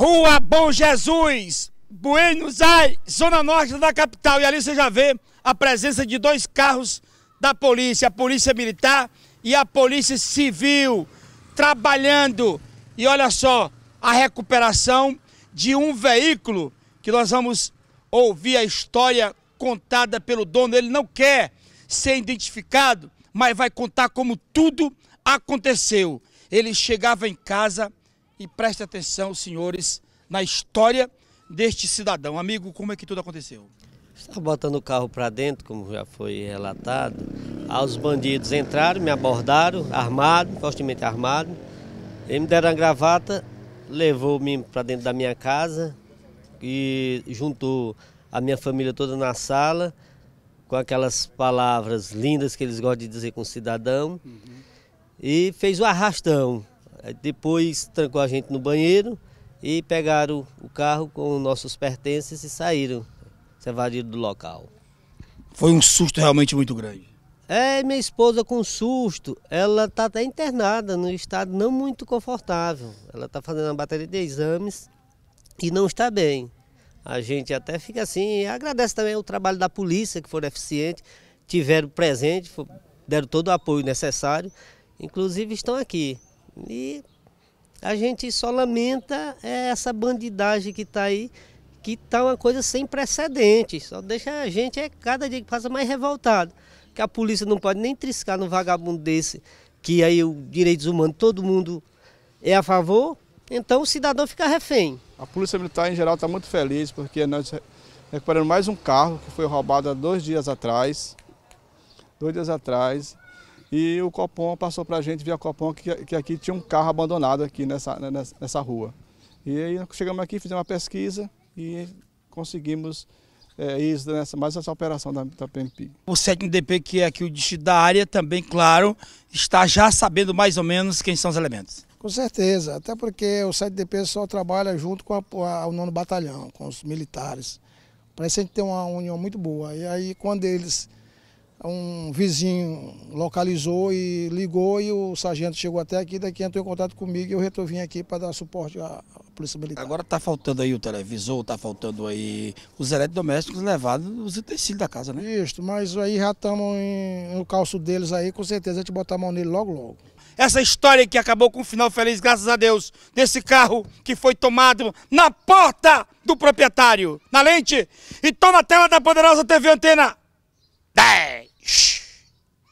Rua Bom Jesus, Buenos Aires, zona norte da capital. E ali você já vê a presença de dois carros da polícia, a polícia militar e a polícia civil trabalhando. E olha só, a recuperação de um veículo que nós vamos ouvir a história contada pelo dono. Ele não quer ser identificado, mas vai contar como tudo aconteceu. Ele chegava em casa e preste atenção, senhores, na história deste cidadão. Amigo, como é que tudo aconteceu? Estava botando o carro para dentro, como já foi relatado. os bandidos entraram, me abordaram, armado, fortemente armado. Eles me deram a gravata, levou-me para dentro da minha casa e juntou a minha família toda na sala, com aquelas palavras lindas que eles gostam de dizer com o cidadão. Uhum. E fez o arrastão. Depois trancou a gente no banheiro e pegaram o carro com nossos pertences e saíram, se evadiram do local. Foi um susto realmente muito grande. É, minha esposa com susto, ela está até internada no estado não muito confortável. Ela está fazendo uma bateria de exames e não está bem. A gente até fica assim, agradece também o trabalho da polícia, que foram eficiente, tiveram presente, deram todo o apoio necessário, inclusive estão aqui. E a gente só lamenta é, essa bandidagem que está aí, que está uma coisa sem precedentes. Só deixa a gente, é, cada dia que passa, mais revoltado. Que a polícia não pode nem triscar num vagabundo desse, que aí o direitos humanos, todo mundo é a favor, então o cidadão fica refém. A Polícia Militar, em geral, está muito feliz, porque nós recuperamos mais um carro que foi roubado há dois dias atrás. Dois dias atrás. E o Copom passou para a gente via Copom que, que aqui tinha um carro abandonado aqui nessa, né, nessa, nessa rua. E aí chegamos aqui, fizemos uma pesquisa e conseguimos é, eh, isso, nessa, mais essa operação da, da PMP. O 7DP, que é aqui o distrito da área, também, claro, está já sabendo mais ou menos quem são os elementos. Com certeza, até porque o 7DP só trabalha junto com a, a, o nono batalhão, com os militares. Parece que a gente tem uma união muito boa. E aí, quando eles um vizinho localizou e ligou e o sargento chegou até aqui, daqui entrou em contato comigo e eu retorno aqui para dar suporte à Polícia Militar. Agora está faltando aí o televisor, está faltando aí os eletrodomésticos levados, os utensílios da casa, né? Isso, mas aí já estamos no calço deles aí, com certeza a gente botar a mão nele logo logo. Essa história que acabou com um final feliz, graças a Deus, desse carro que foi tomado na porta do proprietário, na lente, e toma a tela da poderosa TV Antena 10.